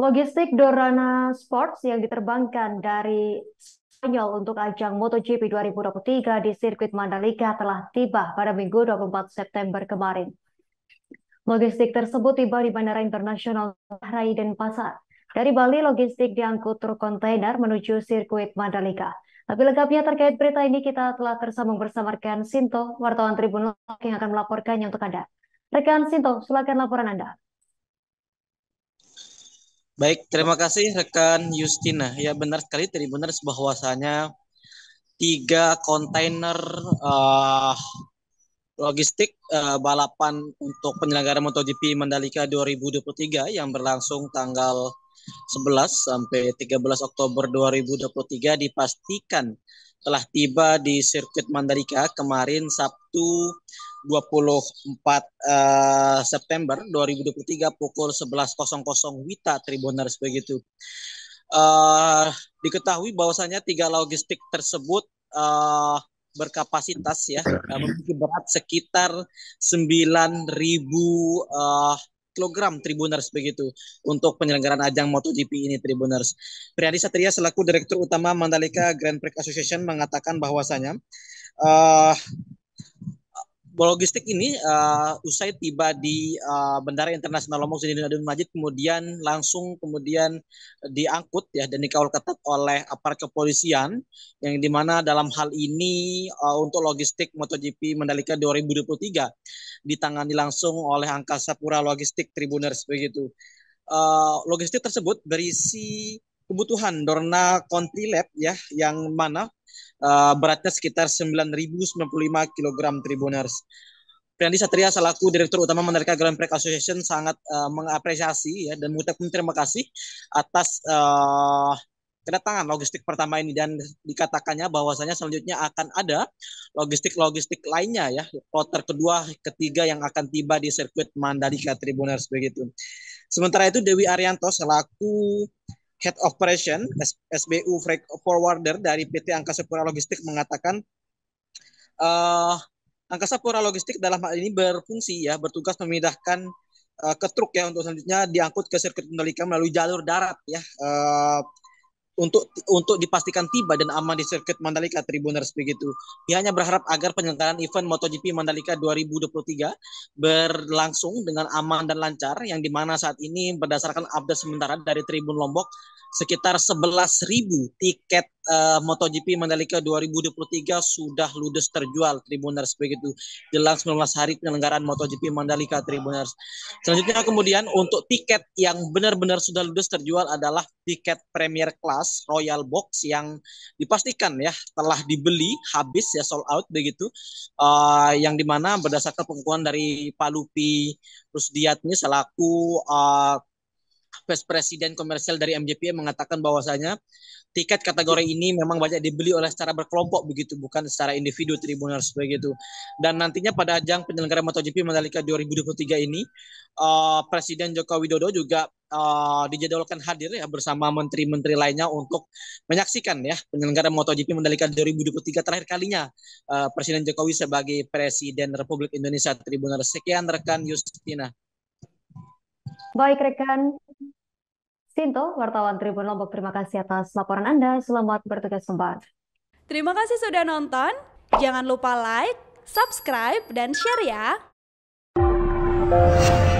Logistik Dorana Sports yang diterbangkan dari Spanyol untuk ajang MotoGP 2023 di sirkuit Mandalika telah tiba pada Minggu 24 September kemarin. Logistik tersebut tiba di Bandara Internasional Rai Pasar Dari Bali, logistik diangkut truk kontainer menuju sirkuit Mandalika. Lebih lengkapnya terkait berita ini kita telah tersambung bersama rekan Sinto, wartawan Tribun yang akan melaporkannya untuk Anda. Rekan Sinto, silakan laporan Anda. Baik, terima kasih rekan Justina. Ya benar sekali Tribuners bahwasanya tiga kontainer uh, logistik uh, balapan untuk penyelenggara MotoGP Mandalika 2023 yang berlangsung tanggal 11 sampai 13 Oktober 2023 dipastikan telah tiba di sirkuit Mandalika kemarin Sabtu 24 uh, eh, September 2023 pukul 11.00 WITA Tribuners begitu. Uh, diketahui bahwasanya tiga logistik tersebut uh, berkapasitas ya memiliki berat sekitar 9.000 uh, kilogram Tribuners begitu untuk penyelenggaraan ajang MotoGP ini Tribuners. Priyadi Satria selaku Direktur Utama Mandalika Grand Prix Association mengatakan bahwasanya uh, Logistik ini uh, usai tiba di uh, eh, Bandara Internasional Lombok Adun Majid kemudian langsung kemudian diangkut ya dan dikawal ketat oleh aparat kepolisian yang dimana dalam hal ini uh, untuk logistik MotoGP Mandalika 2023 ditangani langsung oleh Angkasa Pura Logistik Tribuners begitu. Uh, logistik tersebut berisi kebutuhan Dorna Country Lab ya yang mana uh, beratnya sekitar 9.095 kg Tribuners. Priyandi Satria selaku Direktur Utama Mandalika Grand Prix Association sangat uh, mengapresiasi ya dan mengucapkan terima kasih atas uh, kedatangan logistik pertama ini dan dikatakannya bahwasanya selanjutnya akan ada logistik-logistik lainnya ya kloter kedua ketiga yang akan tiba di sirkuit Mandalika Tribuners begitu. Sementara itu Dewi Arianto selaku Head of Operation SBU Freight Forwarder dari PT Angkasa Pura Logistik mengatakan uh, Angkasa Pura Logistik dalam hal ini berfungsi ya bertugas memindahkan uh, ke truk ya untuk selanjutnya diangkut ke sirkuit Mandalika melalui jalur darat ya uh, untuk untuk dipastikan tiba dan aman di sirkuit Mandalika Tribuners begitu. Ia hanya berharap agar penyelenggaraan event MotoGP Mandalika 2023 berlangsung dengan aman dan lancar yang dimana saat ini berdasarkan update sementara dari Tribun Lombok sekitar 11.000 tiket uh, MotoGP Mandalika 2023 sudah ludes terjual Tribuners begitu jelang 19 hari penyelenggaraan MotoGP Mandalika Tribuners. Selanjutnya kemudian untuk tiket yang benar-benar sudah ludes terjual adalah tiket Premier Class Royal Box yang dipastikan ya telah dibeli habis ya sold out begitu uh, yang dimana berdasarkan pengakuan dari Palupi Rusdiatni selaku uh, Vice Presiden Komersial dari MJP mengatakan bahwasanya tiket kategori iya. ini memang banyak dibeli oleh secara berkelompok begitu bukan secara individu tribuners begitu dan nantinya pada ajang penyelenggara MotoGP Mandalika 2023 ini uh, Presiden Joko Widodo juga uh, dijadwalkan hadir ya bersama menteri-menteri lainnya untuk menyaksikan ya penyelenggara MotoGP Mandalika 2023 terakhir kalinya uh, Presiden Jokowi sebagai Presiden Republik Indonesia Tribuners sekian rekan Yustina. Baik rekan Sinto, wartawan Tribun Lombok, terima kasih atas laporan Anda. Selamat bertugas kembali. Terima kasih sudah nonton. Jangan lupa like, subscribe, dan share ya.